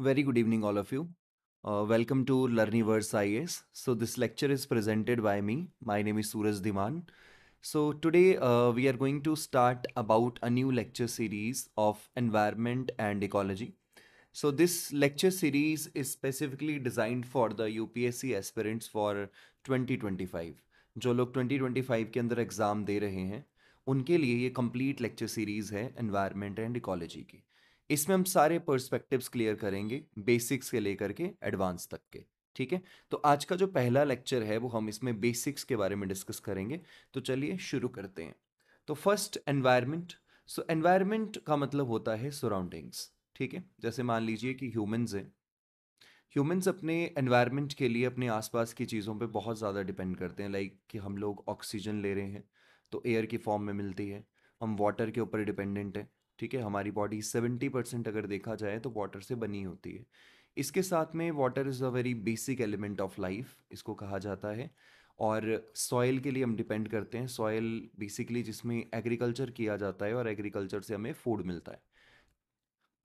Very good evening, all of you. Uh, welcome to Learniverse IS. So this lecture is presented by me. My name is Suraj Diman. So today uh, we are going to start about a new lecture series of environment and ecology. So this lecture series is specifically designed for the UPSC aspirants for 2025. jo log 2025 ke andar exam de rahe hain unke liye ye complete lecture series hai environment and ecology ki इसमें हम सारे perspectives clear करेंगे basics से लेकर के advance तक के ठीक है तो आज का जो पहला लेक्चर है वो हम इसमें बेसिक्स के बारे में डिस्कस करेंगे तो चलिए शुरू करते हैं तो फर्स्ट एनवायरमेंट सो एनवायरमेंट का मतलब होता है सराउंडिंग्स ठीक है जैसे मान लीजिए कि ह्यूमन्स हैं ह्यूमन्स अपने एनवायरमेंट के लिए अपने आसपास की चीज़ों पे बहुत ज़्यादा डिपेंड करते हैं लाइक कि हम लोग ऑक्सीजन ले रहे हैं तो एयर की फॉर्म में मिलती है हम वाटर के ऊपर डिपेंडेंट हैं ठीक है हमारी बॉडी सेवेंटी परसेंट अगर देखा जाए तो वाटर से बनी होती है इसके साथ में water is a very basic element of life इसको कहा जाता है और सॉयल के लिए हम डिपेंड करते हैं सॉयल बेसिकली जिसमें एग्रीकल्चर किया जाता है और एग्रीकल्चर से हमें फूड मिलता है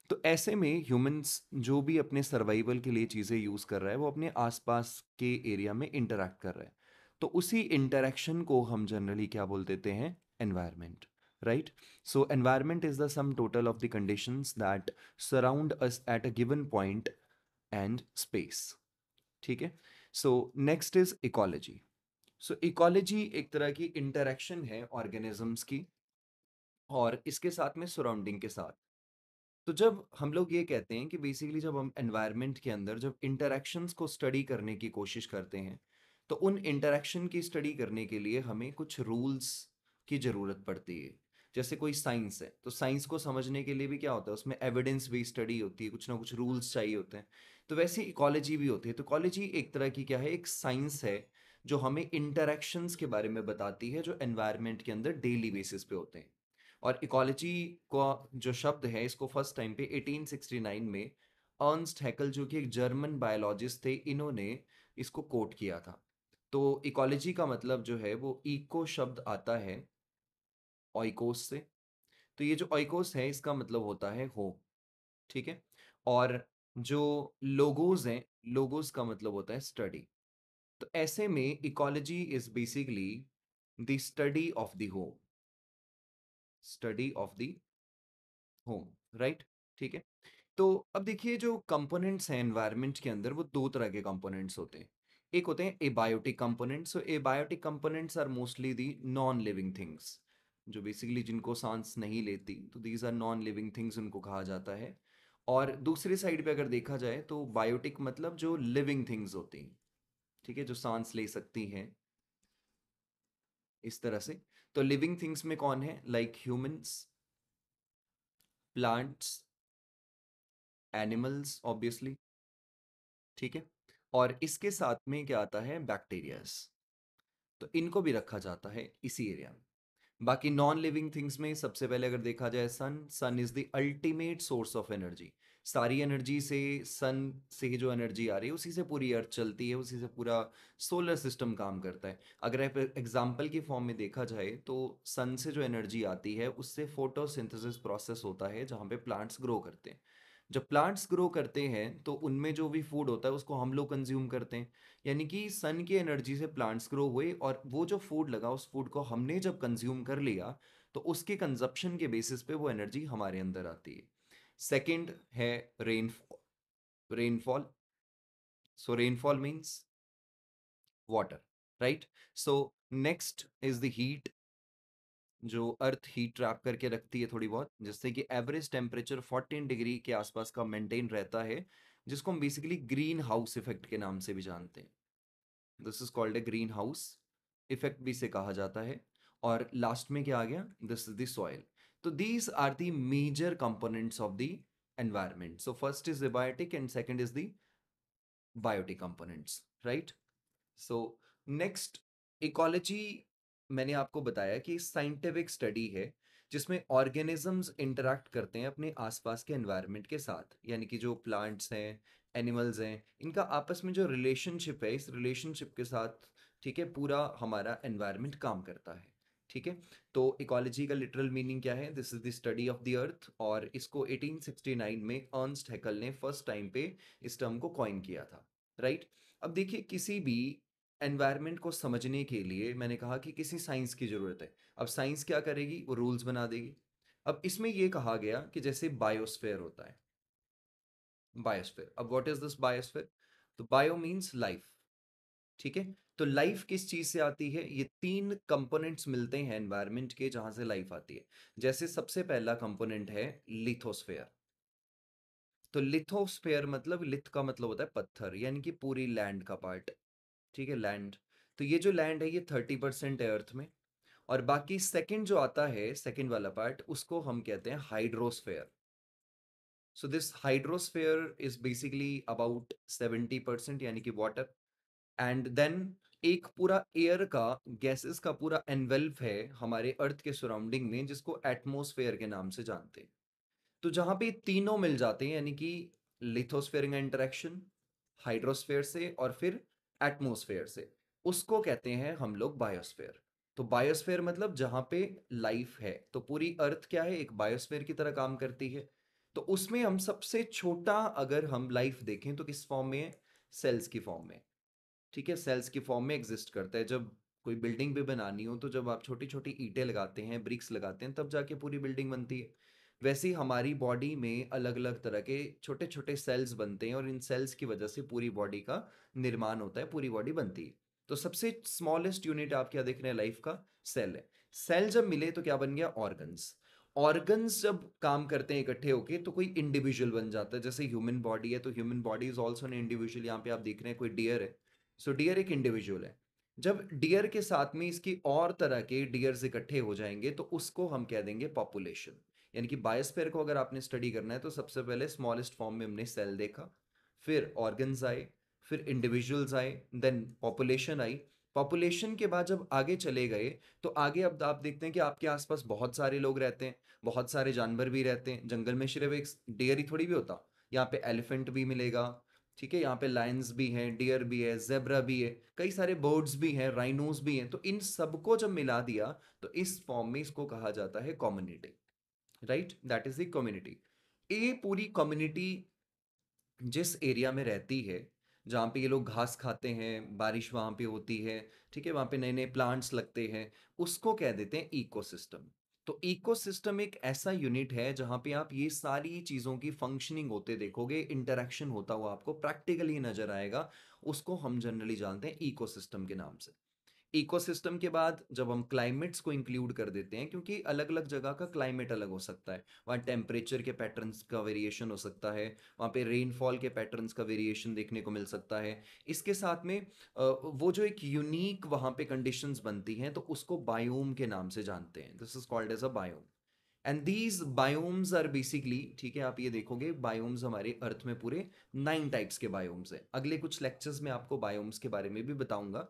तो ऐसे में ह्यूमंस जो भी अपने सर्वाइवल के लिए चीज़ें यूज़ कर रहा है वो अपने आसपास के एरिया में इंटरेक्ट कर रहा है तो उसी इंटरेक्शन को हम जनरली क्या बोल देते हैं environment right? So environment is the sum total of the conditions that surround us at a given point and space. ठीक है so next is ecology so ecology एक तरह की interaction है organisms की और इसके साथ में सराउंडिंग के साथ तो जब हम लोग ये कहते हैं कि बेसिकली जब हम एनवायरनमेंट के अंदर जब इंटरेक्शंस को स्टडी करने की कोशिश करते हैं तो उन इंटरेक्शन की स्टडी करने के लिए हमें कुछ रूल्स की ज़रूरत पड़ती है जैसे कोई साइंस है तो साइंस को समझने के लिए भी क्या होता है उसमें एविडेंस भी स्टडी होती है कुछ ना कुछ रूल्स चाहिए होते हैं तो वैसे इकोलॉजी भी होती है तो इकोलॉजी एक तरह की क्या है एक साइंस है जो हमें इंटरेक्शंस के बारे में बताती है जो एनवायरमेंट के अंदर डेली बेसिस पे होते हैं और इकोलॉजी का जो शब्द है इसको फर्स्ट टाइम पे 1869 में अर्नस्ट हैकल जो कि एक जर्मन बायोलॉजिस्ट थे इन्होंने इसको कोट किया था तो इकोलॉजी का मतलब जो है वो इको शब्द आता है ऑइकोस से तो ये जो ऑइकोस है इसका मतलब होता है हो ठीक है और जो लोगोज हैं लोगोज का मतलब होता है स्टडी तो ऐसे में ecology is basically the study of the home study of the home right ठीक है तो अब देखिए जो कंपोनेंट्स हैं एनवायरनमेंट के अंदर वो दो तरह के कंपोनेंट्स होते हैं एक होते हैं abiotic components so abiotic components are mostly the non living things जो बेसिकली जिनको सांस नहीं लेती तो these are non living things उनको कहा जाता है और दूसरे साइड पे अगर देखा जाए तो बायोटिक मतलब जो लिविंग थिंग्स होती हैं ठीक है जो सांस ले सकती हैं इस तरह से तो लिविंग थिंग्स में कौन है like humans plants animals obviously ठीक है और इसके साथ में क्या आता है बैक्टीरियाज तो इनको भी रखा जाता है इसी एरिया में बाकी नॉन लिविंग थिंग्स में सबसे पहले अगर देखा जाए sun sun is the ultimate source of energy सारी एनर्जी से सन से जो एनर्जी आ रही है उसी से पूरी अर्थ चलती है उसी से पूरा सोलर सिस्टम काम करता है अगर एग्जाम्पल के फॉर्म में देखा जाए तो सन से जो एनर्जी आती है उससे फोटोसिंथेसिस प्रोसेस होता है जहाँ पे प्लांट्स ग्रो करते हैं जब प्लांट्स ग्रो करते हैं तो उनमें जो भी फूड होता है उसको हम लोग कंज्यूम करते हैं यानी कि सन की एनर्जी से प्लांट्स ग्रो हुए और वो जो फूड लगा उस फूड को हमने जब कंज्यूम कर लिया तो उसके कंजप्शन के बेसिस पे वो एनर्जी हमारे अंदर आती है सेकेंड है rainfall rainfall so rainfall means water right so next is the heat जो अर्थ हीट ट्रैप करके रखती है थोड़ी बहुत जिससे कि एवरेज टेम्परेचर 14 डिग्री के आसपास का मेंटेन रहता है जिसको हम बेसिकली ग्रीन हाउस इफेक्ट के नाम से भी जानते हैं this is called a greenhouse effect भी से कहा जाता है और लास्ट में क्या आ गया दिस इज दॉयल तो these are the major components of the environment so first is the biotic and second is the biotic components right so next ecology मैंने आपको बताया कि साइंटिफिक स्टडी है जिसमें ऑर्गेनिजम्स इंटरेक्ट करते हैं अपने आसपास के एनवायरनमेंट के साथ यानी कि जो प्लांट्स हैं एनिमल्स हैं इनका आपस में जो रिलेशनशिप है इस रिलेशनशिप के साथ ठीक है पूरा हमारा एनवायरनमेंट काम करता है ठीक है तो इकोलॉजी का लिटरल मीनिंग क्या है this is the study of the earth और इसको 1869 में अर्नस्ट हैकल ने फर्स्ट टाइम पे इस टर्म को कॉइन किया था राइट अब देखिए किसी भी एनवायरनमेंट को समझने के लिए मैंने कहा कि किसी साइंस की ज़रूरत है अब साइंस क्या करेगी वो रूल्स बना देगी अब इसमें ये कहा गया कि जैसे बायोस्फेयर होता है बायोस्फेयर अब व्हाट इज दिस बायोस्फेयर तो बायो मीन्स लाइफ ठीक है तो लाइफ किस चीज से आती है ये तीन कंपोनेंट्स मिलते हैं एनवायरनमेंट के जहां से लाइफ आती है जैसे सबसे पहला कंपोनेंट है लिथोस्फेयर तो लिथोस्फेयर मतलब लिथ का मतलब होता है पत्थर यानी कि पूरी लैंड का पार्ट ठीक है लैंड तो ये जो लैंड है ये थर्टी परसेंट है अर्थ में और बाकी सेकंड जो आता है सेकंड वाला पार्ट उसको हम कहते हैं hydrosphere so this hydrosphere is basically about seventy percent यानी कि वाटर एंड देन एक पूरा एयर का गैसेस का पूरा एनवेल्व है हमारे अर्थ के सराउंडिंग में जिसको एटमोसफेयर के नाम से जानते हैं तो जहाँ पे तीनों मिल जाते हैं यानी कि लिथोस्फेयर इंटरेक्शन हाइड्रोस्फेयर से और फिर एटमोसफेयर से उसको कहते हैं हम लोग बायोस्फेयर तो बायोस्फेयर मतलब जहां पे लाइफ है तो पूरी अर्थ क्या है एक बायोस्फेयर की तरह काम करती है तो उसमें हम सबसे छोटा अगर हम लाइफ देखें तो किस फॉर्म में है सेल्स की फॉर्म में ठीक है सेल्स की फॉर्म में एग्जिस्ट करता है जब कोई बिल्डिंग भी बनानी हो तो जब आप छोटी छोटी ईटे लगाते हैं ब्रिक्स लगाते हैं तब जाके पूरी बिल्डिंग बनती है वैसे ही हमारी बॉडी में अलग अलग तरह के छोटे छोटे सेल्स बनते हैं और इन सेल्स की वजह से पूरी बॉडी का निर्माण होता है पूरी बॉडी बनती है तो सबसे स्मॉलेस्ट यूनिट आप क्या देख रहे हैं लाइफ का सेल है सेल जब मिले तो क्या बन गया ऑर्गन्स ऑर्गन्स जब काम करते हैं इकट्ठे होके तो कोई इंडिविजुअल बन जाता है जैसे ह्यूमन बॉडी है तो human body is also an individual यहाँ पे आप देख रहे हैं कोई डियर है सो so, डियर एक इंडिविजुअल है जब डियर के साथ में इसकी और तरह के डियर्स इकट्ठे हो जाएंगे तो उसको हम कह देंगे पॉपुलेशन यानी कि बायोस्फेयर को अगर आपने स्टडी करना है तो सबसे पहले स्मॉलेस्ट फॉर्म में हमने सेल देखा फिर ऑर्गन्स आए फिर इंडिविजुअल्स आए देन पॉपुलेशन आई पॉपुलेशन के बाद जब आगे चले गए तो आगे अब आप देखते हैं कि आपके आसपास बहुत सारे लोग रहते हैं बहुत सारे जानवर भी रहते हैं जंगल में सिर्फ एक डेयर ही थोड़ी भी होता यहाँ पे एलिफेंट भी मिलेगा ठीक है यहाँ पे लायंस भी हैं डियर भी है जेबरा भी है कई सारे बर्ड्स भी हैं राइनोस भी हैं तो इन सबको जब मिला दिया तो इस फॉर्म में इसको कहा जाता है community right that is the community ये पूरी कम्युनिटी जिस एरिया में रहती है जहाँ पे ये लोग घास खाते हैं बारिश वहाँ पे होती है ठीक है वहाँ पे नए नए प्लांट्स लगते हैं उसको कह देते हैं इकोसिस्टम तो इकोसिस्टम एक ऐसा यूनिट है जहाँ पे आप ये सारी चीज़ों की फंक्शनिंग होते देखोगे इंटरेक्शन होता हुआ आपको प्रैक्टिकली नजर आएगा उसको हम जनरली जानते हैं इकोसिस्टम के नाम से इकोसिस्टम के बाद जब हम क्लाइमेट्स को इंक्लूड कर देते हैं क्योंकि अलग अलग जगह का क्लाइमेट अलग हो सकता है वहाँ टेम्परेचर के पैटर्न्स का वेरिएशन हो सकता है वहाँ पे रेनफॉल के पैटर्न्स का वेरिएशन देखने को मिल सकता है इसके साथ में वो जो एक यूनिक वहाँ पे कंडीशंस बनती हैं तो उसको बायोम के नाम से जानते हैं this is called as a biome and these biomes are basically ठीक है आप ये देखोगे बायोम्स हमारे अर्थ में पूरे नाइन टाइप्स के बायोम्स हैं अगले कुछ लेक्चर्स में आपको बायोम्स के बारे में भी बताऊंगा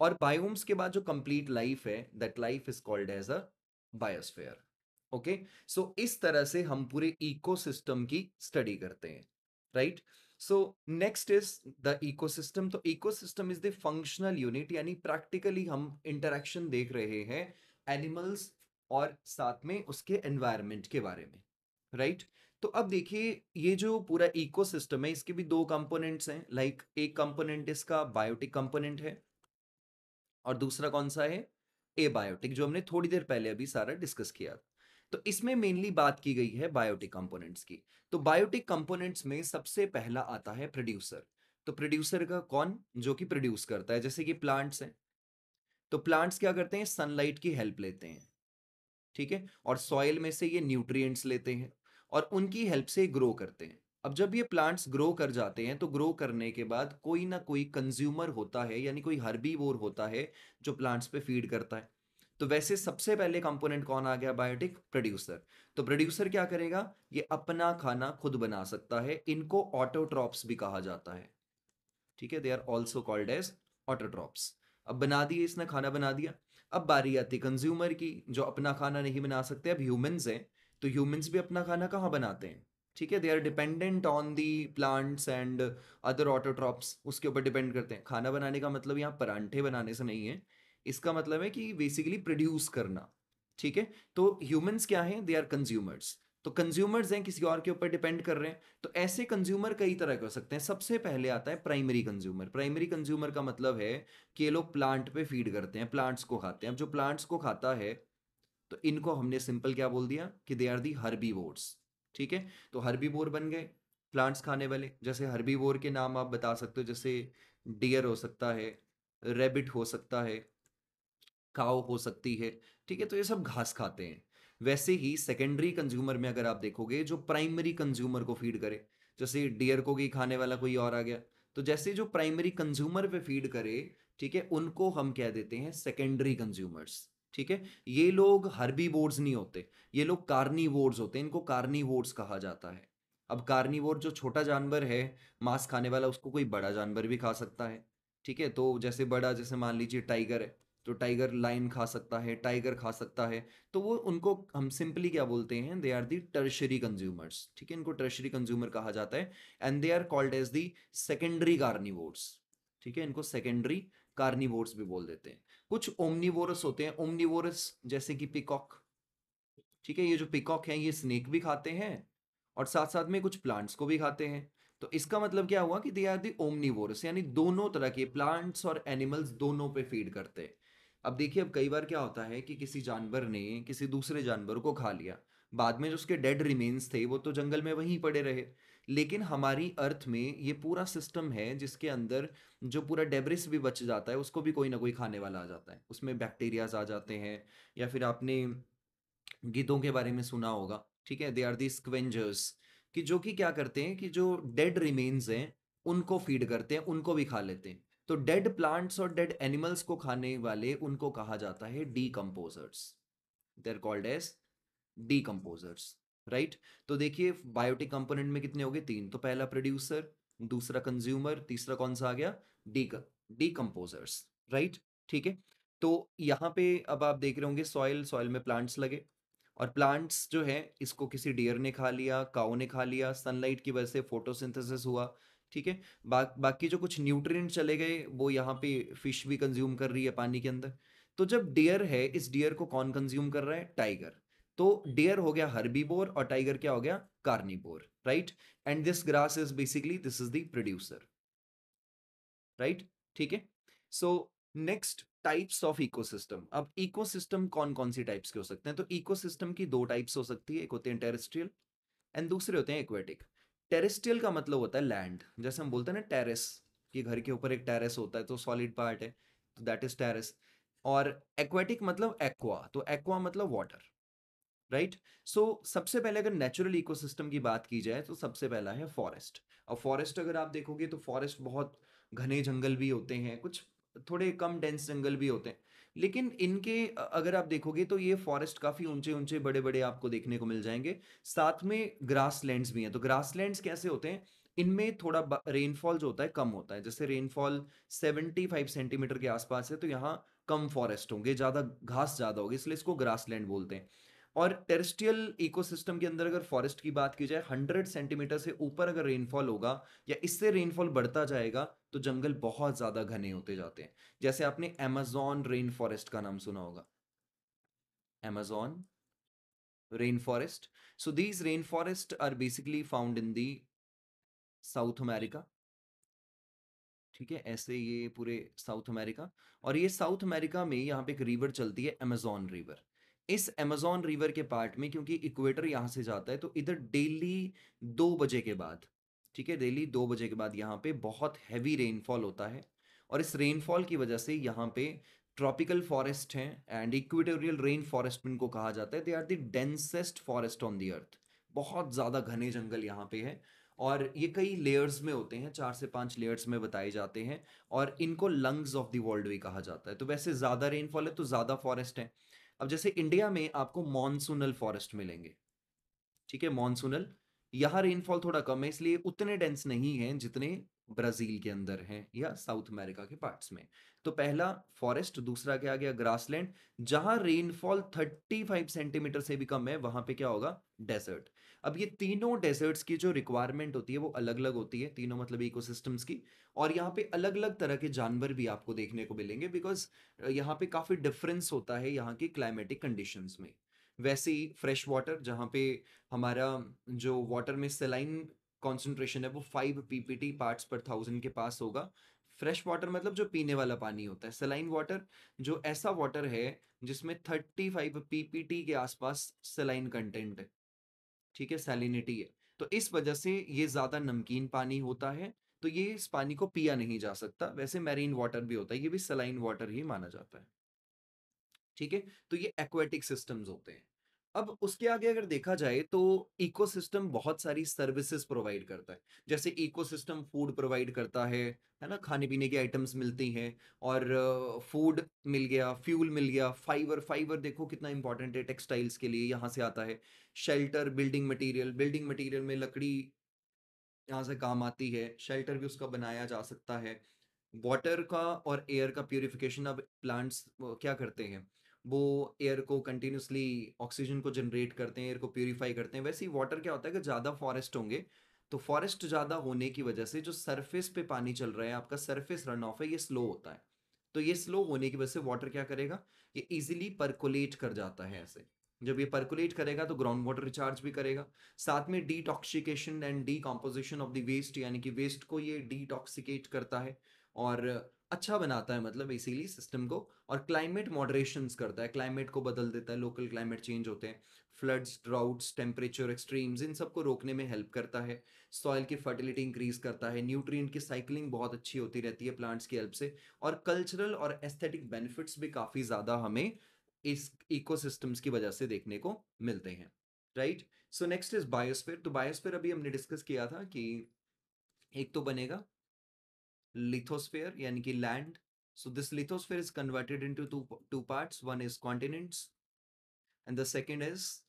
और बायोम्स के बाद जो कंप्लीट लाइफ है that life is called as a biosphere okay so इस तरह से हम पूरे इकोसिस्टम की स्टडी करते हैं right so next is the ecosystem तो ecosystem is the functional unit यानी प्रैक्टिकली हम इंटरेक्शन देख रहे हैं एनिमल्स और साथ में उसके एनवायरमेंट के बारे में राइट right? तो अब देखिए ये जो पूरा इकोसिस्टम है इसके भी दो कंपोनेंट्स हैं लाइक like एक कंपोनेंट इसका बायोटिक कंपोनेंट है और दूसरा कौन सा है ए बायोटिक जो हमने थोड़ी देर पहले अभी सारा डिस्कस किया तो इसमें मेनली बात की गई है बायोटिक कंपोनेंट्स की तो बायोटिक कंपोनेंट्स में सबसे पहला आता है प्रोड्यूसर तो प्रोड्यूसर का कौन जो कि प्रोड्यूस करता है जैसे कि प्लांट्स हैं तो प्लांट्स क्या करते हैं सनलाइट की हेल्प लेते हैं ठीक है और सॉइल में से ये न्यूट्रिएंट्स लेते हैं और उनकी हेल्प से ग्रो करते हैं अब जब ये प्लांट्स ग्रो कर जाते हैं तो ग्रो करने के बाद कोई ना कोई कंज्यूमर होता है यानी कोई हर्बीवोर होता है जो प्लांट्स पे फीड करता है तो वैसे सबसे पहले कंपोनेंट कौन आ गया बायोटिक प्रोड्यूसर तो प्रोड्यूसर क्या करेगा ये अपना खाना खुद बना सकता है इनको ऑटोट्रॉप्स भी कहा जाता है ठीक है they are also called as autotrophs अब बना दिए इसने खाना बना दिया अब बारी आती कंज्यूमर की जो अपना खाना नहीं बना सकते अब ह्यूमन्स हैं तो ह्यूमन्स भी अपना खाना कहाँ बनाते हैं ठीक है they are dependent on the plants and other autotrophs उसके ऊपर डिपेंड करते हैं खाना बनाने का मतलब यहाँ परांठे बनाने से नहीं है इसका मतलब है कि बेसिकली प्रोड्यूस करना ठीक है तो ह्यूमंस क्या है दे आर कंज्यूमर्स तो कंज्यूमर्स हैं किसी और के ऊपर डिपेंड कर रहे हैं तो ऐसे कंज्यूमर कई तरह के हो सकते हैं सबसे पहले आता है प्राइमरी कंज्यूमर प्राइमरी कंज्यूमर का मतलब है कि ये लोग प्लांट पे फीड करते हैं प्लांट्स को खाते हैं अब जो प्लांट्स को खाता है तो इनको हमने सिंपल क्या बोल दिया कि दे आर दी हर्बी ठीक है तो बोर बन गए प्लांट्स खाने वाले जैसे बोर के नाम आप बता सकते हो जैसे डियर हो सकता है रेबिट हो सकता है काव हो सकती है ठीक है तो ये सब घास खाते हैं वैसे ही सेकेंडरी कंज्यूमर में अगर आप देखोगे जो प्राइमरी कंज्यूमर को फीड करे जैसे डियर को भी खाने वाला कोई और आ गया तो जैसे जो प्राइमरी कंज्यूमर पे फीड करे ठीक है उनको हम कह देते हैं सेकेंडरी कंज्यूमर्स ठीक है ये लोग हर्बी बोर्ड्स नहीं होते ये लोग कार्नी वोर्ड्स होते हैं इनको कार्नी वोर्ड्स कहा जाता है अब कार्नी वोर्ड जो छोटा जानवर है मांस खाने वाला उसको कोई बड़ा जानवर भी खा सकता है ठीक है तो जैसे बड़ा जैसे मान लीजिए टाइगर है तो टाइगर लाइन खा सकता है टाइगर खा सकता है तो वो उनको हम सिंपली क्या बोलते हैं they are the tertiary consumers ठीक है इनको टर्शरी कंज्यूमर कहा जाता है and they are called as the secondary carnivores ठीक है इनको सेकेंडरी कार्निवोर्स भी बोल देते हैं कुछ ओमनीवोरस होते हैं ओमनीवोरस जैसे कि पिकॉक ठीक है ये जो पिकॉक है ये स्नेक भी खाते हैं और साथ साथ में कुछ प्लांट्स को भी खाते हैं तो इसका मतलब क्या हुआ कि दे आर दी ओमनीवोरस यानी दोनों तरह के प्लांट्स और एनिमल्स दोनों पे फीड करते हैं अब देखिए अब कई बार क्या होता है कि किसी जानवर ने किसी दूसरे जानवर को खा लिया बाद में जो उसके डेड रिमेन्स थे वो तो जंगल में वहीं पड़े रहे लेकिन हमारी अर्थ में ये पूरा सिस्टम है जिसके अंदर जो पूरा डेब्रिस भी बच जाता है उसको भी कोई ना कोई खाने वाला आ जाता है उसमें बैक्टीरियाज आ जाते हैं या फिर आपने गिद्धों के बारे में सुना होगा ठीक है दे आर दी स्क्वेंजर्स कि जो कि क्या करते हैं कि जो डेड रिमेन्स हैं उनको फीड करते हैं उनको भी खा लेते हैं तो डेड प्लांट्स और डेड एनिमल्स को खाने वाले उनको कहा जाता है decomposers there called as decomposers right तो देखिए बायोटिक कंपोनेंट में कितने हो गए तीन तो पहला प्रोड्यूसर दूसरा कंज्यूमर तीसरा कौन सा आ गया डी डीकम्पोजर्स राइट ठीक है तो यहाँ पे अब आप देख रहे होंगे सॉइल सॉइल में प्लांट्स लगे और प्लांट्स जो है इसको किसी डियर ने खा लिया काओ ने खा लिया सनलाइट की वजह से फोटोसिंथेसिस हुआ ठीक है बा, बाकी जो कुछ न्यूट्रिएंट चले गए वो यहाँ पे फिश भी कंज्यूम कर रही है पानी के अंदर तो जब डियर है इस डियर को कौन कंज्यूम कर रहा है टाइगर तो डियर हो गया हर्बीबोर और टाइगर क्या हो गया carnivore right and this grass is basically this is the producer right ठीक है so next types of ecosystem अब इकोसिस्टम कौन कौन सी टाइप्स के हो सकते हैं तो इकोसिस्टम की दो टाइप्स हो सकती है एक होते हैं टेरेस्ट्रियल एंड दूसरे होते हैं एक्वेटिक टेरेस्ट्रियल का मतलब होता है लैंड जैसे हम बोलते हैं ना टेरेस कि घर के ऊपर एक टेरेस होता है तो सॉलिड पार्ट है तो दैट इज टेरेस और एक्वेटिक मतलब एक्वा तो एक्वा मतलब water right right? So so, सबसे पहले अगर नेचुरल इकोसिस्टम की बात की जाए तो सबसे पहला है फॉरेस्ट और फॉरेस्ट अगर आप देखोगे तो फॉरेस्ट बहुत घने जंगल भी होते हैं कुछ थोड़े कम डेंस जंगल भी होते हैं लेकिन इनके अगर आप देखोगे तो ये फॉरेस्ट काफ़ी ऊंचे ऊंचे बड़े बड़े आपको देखने को मिल जाएंगे साथ में ग्रास भी हैं तो ग्रास कैसे होते हैं इनमें थोड़ा रेनफॉल जो होता है कम होता है जैसे रेनफॉल 75 सेंटीमीटर के आसपास है तो यहाँ कम फॉरेस्ट होंगे ज़्यादा घास ज़्यादा होगी इसलिए इसको ग्रास लैंड बोलते हैं और टेरेस्ट्रियल इकोसिस्टम के अंदर अगर फॉरेस्ट की बात की जाए हंड्रेड सेंटीमीटर से ऊपर अगर रेनफॉल होगा या इससे रेनफॉल बढ़ता जाएगा तो जंगल बहुत ज़्यादा घने होते जाते हैं जैसे आपने एमेजॉन रेन फॉरेस्ट का नाम सुना होगा Amazon rain forest so these rain forest are basically found in the South America ठीक है ऐसे ये पूरे साउथ अमेरिका और ये साउथ अमेरिका में यहाँ पे एक रिवर चलती है अमेजोन रिवर इस अमेजोन रिवर के पार्ट में क्योंकि इक्वेटर यहाँ से जाता है तो इधर डेली दो बजे के बाद ठीक है डेली दो बजे के बाद यहाँ पे बहुत हैवी रेनफॉल होता है और इस रेनफॉल की वजह से यहाँ पे ट्रॉपिकल फॉरेस्ट हैं एंड इक्वेटोरियल रेन फॉरेस्ट इनको कहा जाता है they are the densest forest on the earth बहुत ज़्यादा घने जंगल यहाँ पे है और ये कई लेयर्स में होते हैं चार से पांच लेयर्स में बताए जाते हैं और इनको लंग्स ऑफ द वर्ल्ड भी कहा जाता है तो वैसे ज़्यादा रेनफॉल है तो ज़्यादा फॉरेस्ट है अब जैसे इंडिया में आपको मॉनसूनल फॉरेस्ट मिलेंगे ठीक है मॉनसूनल यहाँ रेनफॉल थोड़ा कम है इसलिए उतने डेंस नहीं है जितने ब्राज़ील के अंदर हैं या साउथ अमेरिका के पार्ट्स में तो पहला फॉरेस्ट दूसरा क्या आ गया ग्रासलैंड जहां रेनफॉल 35 सेंटीमीटर से भी कम है वहां पे क्या होगा डेजर्ट अब ये तीनों डेजर्ट्स की जो रिक्वायरमेंट होती है वो अलग अलग होती है तीनों मतलब इकोसिस्टम्स की और यहाँ पे अलग अलग तरह के जानवर भी आपको देखने को मिलेंगे बिकॉज यहाँ पे काफ़ी डिफरेंस होता है यहाँ की क्लाइमेटिक कंडीशंस में वैसे ही फ्रेश वाटर जहाँ पे हमारा जो वाटर में सेलाइन कॉन्सेंट्रेशन है वो five PPT parts per thousand के पास होगा फ्रेश वाटर मतलब जो पीने वाला पानी होता है सलाइन वाटर जो ऐसा वाटर है जिसमें थर्टी फाइव पीपीटी के आसपास सलाइन कंटेंट है ठीक है सैलिनिटी है तो इस वजह से ये ज़्यादा नमकीन पानी होता है तो ये इस पानी को पिया नहीं जा सकता वैसे मैरीन वाटर भी होता है ये भी सलाइन वाटर ही माना जाता है ठीक है तो ये एक्वेटिक सिस्टम्स होते हैं अब उसके आगे अगर देखा जाए तो इकोसिस्टम बहुत सारी सर्विसेज प्रोवाइड करता है जैसे इकोसिस्टम फूड प्रोवाइड करता है है ना खाने पीने के आइटम्स मिलती हैं और फूड मिल गया फ्यूल मिल गया फाइबर फाइबर देखो कितना इंपॉर्टेंट है टेक्सटाइल्स के लिए यहाँ से आता है shelter building material building material में लकड़ी यहाँ से काम आती है शेल्टर भी उसका बनाया जा सकता है वाटर का और एयर का प्योरिफिकेशन अब प्लांट्स क्या करते हैं वो एयर को कंटिन्यूसली ऑक्सीजन को जनरेट करते हैं एयर को प्योरीफाई करते हैं वैसे ही वाटर क्या होता है कि ज़्यादा फॉरेस्ट होंगे तो फॉरेस्ट ज़्यादा होने की वजह से जो सरफेस पे पानी चल रहा है आपका सरफेस रन ऑफ है ये स्लो होता है तो ये स्लो होने की वजह से वाटर क्या करेगा ये इजिली परकुलेट कर जाता है ऐसे जब ये परकुलेट करेगा तो ग्राउंड वाटर रिचार्ज भी करेगा साथ में detoxication and decomposition of the waste यानी कि वेस्ट को ये डिटॉक्सिकेट करता है और अच्छा बनाता है मतलब इसीलिए सिस्टम को और क्लाइमेट मॉडरेशन करता है क्लाइमेट को बदल देता है लोकल क्लाइमेट चेंज होते हैं फ्लड्स ड्राउट्स टेम्परेचर एक्सट्रीम्स इन सबको रोकने में हेल्प करता है सॉइल की फर्टिलिटी इंक्रीज करता है न्यूट्रिय की साइकिलिंग बहुत अच्छी होती रहती है प्लांट्स की हेल्प से और कल्चरल और एस्थेटिक बेनिफिट्स भी काफ़ी ज़्यादा हमें इस इकोसिस्टम्स की वजह से देखने को मिलते हैं right so next is biosphere तो बायोस्फेयर अभी हमने डिस्कस किया था कि एक तो बनेगा lithosphere yani ki land so this lithosphere is converted into two two parts one is continents and the second is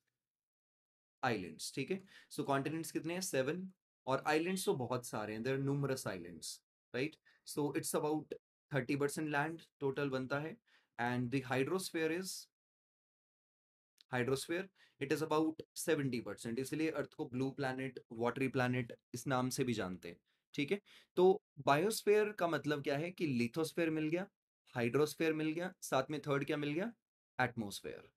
islands ठीक है so continents कितने हैं seven और islands तो बहुत सारे हैं there are numerous islands right so it's about 30% land total बनता है and the hydrosphere is hydrosphere it is about seventy percent इसलिए अर्थ को ब्लू प्लैनेट वाटरी प्लैनेट इस नाम से भी जानते हैं ठीक है तो बायोस्फेयर का मतलब क्या है कि लिथोस्फेयर मिल गया हाइड्रोस्फेयर मिल गया साथ में थर्ड क्या मिल गया एटमोस्फेयर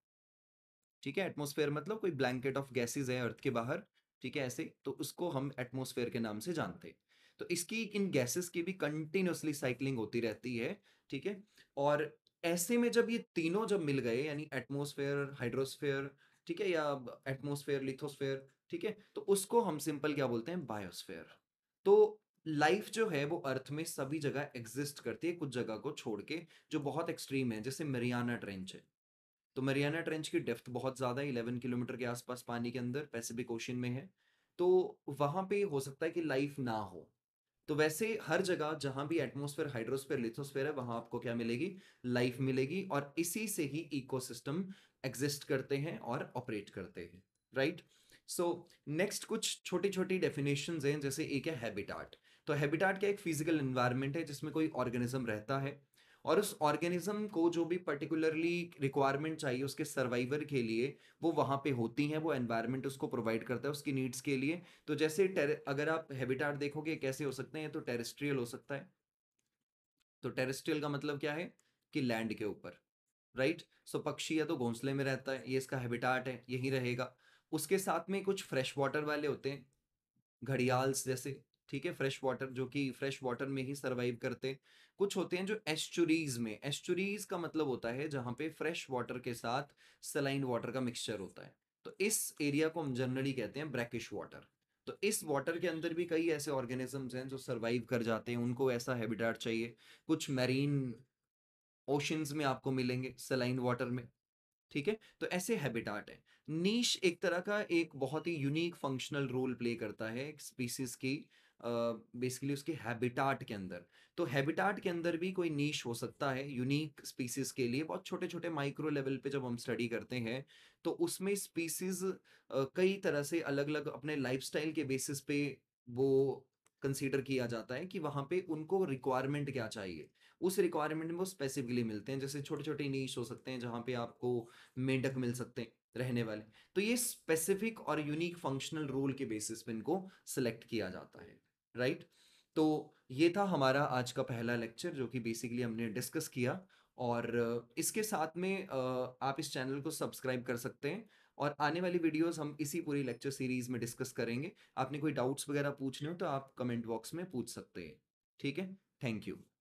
ठीक है एटमोस्फेयर मतलब कोई ब्लैंकेट ऑफ गैसेज है अर्थ के बाहर ठीक है ऐसे तो उसको हम एटमोस्फेयर के नाम से जानते हैं तो इसकी इन गैसेस की भी कंटिन्यूसली साइकिलिंग होती रहती है ठीक है और ऐसे में जब ये तीनों जब मिल गए यानी एटमोस्फेयर हाइड्रोस्फेयर ठीक है या एटमोस्फेयर लिथोस्फेयर ठीक है तो उसको हम सिंपल क्या बोलते हैं बायोस्फेयर तो लाइफ जो है वो अर्थ में सभी जगह एग्जिस्ट करती है कुछ जगह को छोड़ के जो बहुत एक्सट्रीम है जैसे मरियाना ट्रेंच है तो मरियाना ट्रेंच की डेप्थ बहुत ज़्यादा है इलेवन किलोमीटर के आसपास पानी के अंदर पैसिफिक ओशन में है तो वहां पे हो सकता है कि लाइफ ना हो तो वैसे हर जगह जहां भी एटमोस्फेयर हाइड्रोस्फेयर लिथोस्फेयर है वहां आपको क्या मिलेगी लाइफ मिलेगी और इसी से ही इकोसिस्टम एग्जिस्ट करते हैं और ऑपरेट करते हैं राइट सो नेक्स्ट कुछ छोटी छोटी डेफिनेशन हैं जैसे एक है हैबिटाट तो हैबिटाट क्या एक फिजिकल इन्वायरमेंट है जिसमें कोई ऑर्गेनिज्म रहता है और उस ऑर्गेनिज्म को जो भी पर्टिकुलरली रिक्वायरमेंट चाहिए उसके सर्वाइवर के लिए वो वहाँ पे होती हैं वो एनवायरनमेंट उसको प्रोवाइड करता है उसकी नीड्स के लिए तो जैसे अगर आप हैबिटाट देखोगे कैसे हो सकते हैं तो टेरेस्ट्रियल हो सकता है तो टेरेस्ट्रियल का मतलब क्या है कि लैंड के ऊपर राइट सो पक्षी या तो घोंसले में रहता है ये इसका हैबिटाट है यही रहेगा उसके साथ में कुछ फ्रेश वाटर वाले होते हैं घड़ियाल्स जैसे ठीक है फ्रेश वाटर जो कि फ्रेश वाटर में ही सरवाइव करते हैं कुछ होते हैं जो एस्चुरीज में एस्चुरीज का मतलब होता है जहां पे फ्रेश वाटर के साथ सलाइन वाटर का मिक्सचर होता है तो इस एरिया को हम जनरली कहते हैं ब्रैकिश वाटर तो इस वाटर के अंदर भी कई ऐसे ऑर्गेनिजम्स हैं जो सरवाइव कर जाते हैं उनको ऐसा हैबिटेट चाहिए कुछ मैरीन ओशंस में आपको मिलेंगे सलाइन वाटर में ठीक है तो ऐसे हैबिटाट है नीश एक तरह का एक बहुत ही यूनिक फंक्शनल रोल प्ले करता है एक स्पीसीज की बेसिकली उसके हैबिटाट के अंदर तो हैबिटाट के अंदर भी कोई नीश हो सकता है यूनिक स्पीसीज के लिए बहुत छोटे छोटे माइक्रो लेवल पे जब हम स्टडी करते हैं तो उसमें स्पीसीज कई तरह से अलग अलग अपने लाइफ के बेसिस पे वो कंसीडर किया जाता है कि वहाँ पे उनको रिक्वायरमेंट क्या चाहिए उस रिक्वायरमेंट में वो स्पेसिफिकली मिलते हैं जैसे छोटे छोटे नीच हो सकते हैं जहाँ पे आपको मेंढक मिल सकते हैं रहने वाले तो ये स्पेसिफिक और यूनिक फंक्शनल रोल के बेसिस पे इनको सिलेक्ट किया जाता है राइट right? तो ये था हमारा आज का पहला लेक्चर जो कि बेसिकली हमने डिस्कस किया और इसके साथ में आप इस चैनल को सब्सक्राइब कर सकते हैं और आने वाली वीडियोस हम इसी पूरी लेक्चर सीरीज में डिस्कस करेंगे आपने कोई डाउट्स वगैरह पूछने हो तो आप कमेंट बॉक्स में पूछ सकते हैं ठीक है थैंक यू